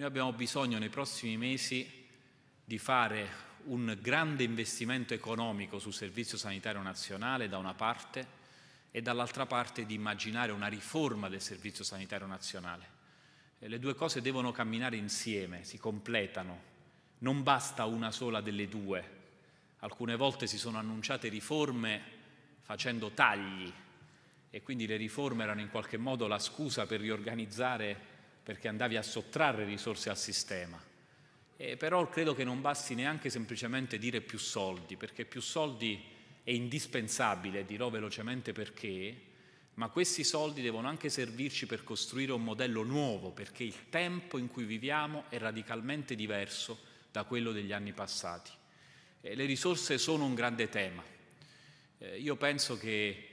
Noi abbiamo bisogno nei prossimi mesi di fare un grande investimento economico sul Servizio Sanitario Nazionale da una parte e dall'altra parte di immaginare una riforma del Servizio Sanitario Nazionale. Eh, le due cose devono camminare insieme, si completano, non basta una sola delle due. Alcune volte si sono annunciate riforme facendo tagli e quindi le riforme erano in qualche modo la scusa per riorganizzare perché andavi a sottrarre risorse al sistema. E eh, però credo che non basti neanche semplicemente dire più soldi, perché più soldi è indispensabile, dirò velocemente perché, ma questi soldi devono anche servirci per costruire un modello nuovo, perché il tempo in cui viviamo è radicalmente diverso da quello degli anni passati. E eh, le risorse sono un grande tema. Eh, io penso che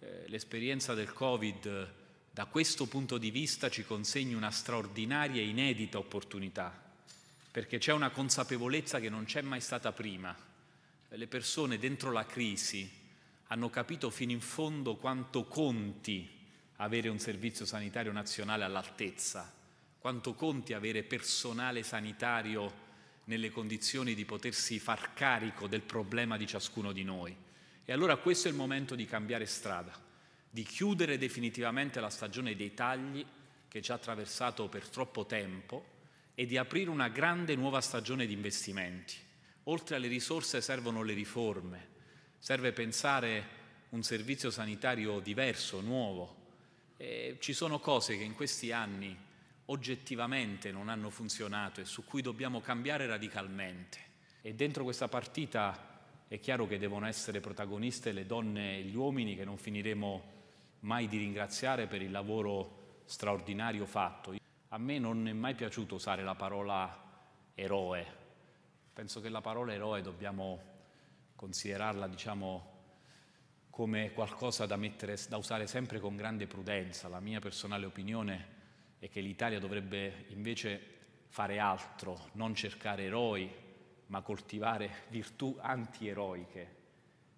eh, l'esperienza del Covid da questo punto di vista ci consegni una straordinaria e inedita opportunità, perché c'è una consapevolezza che non c'è mai stata prima. Le persone dentro la crisi hanno capito fino in fondo quanto conti avere un servizio sanitario nazionale all'altezza, quanto conti avere personale sanitario nelle condizioni di potersi far carico del problema di ciascuno di noi. E allora questo è il momento di cambiare strada di chiudere definitivamente la stagione dei tagli che ci ha attraversato per troppo tempo e di aprire una grande nuova stagione di investimenti. Oltre alle risorse servono le riforme, serve pensare un servizio sanitario diverso, nuovo. E ci sono cose che in questi anni oggettivamente non hanno funzionato e su cui dobbiamo cambiare radicalmente. E dentro questa partita è chiaro che devono essere protagoniste le donne e gli uomini che non finiremo mai di ringraziare per il lavoro straordinario fatto. A me non è mai piaciuto usare la parola eroe, penso che la parola eroe dobbiamo considerarla diciamo come qualcosa da, mettere, da usare sempre con grande prudenza. La mia personale opinione è che l'Italia dovrebbe invece fare altro, non cercare eroi, ma coltivare virtù antieroiche.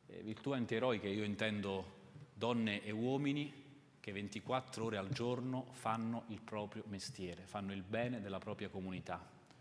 Eh, virtù antieroiche io intendo donne e uomini che 24 ore al giorno fanno il proprio mestiere, fanno il bene della propria comunità.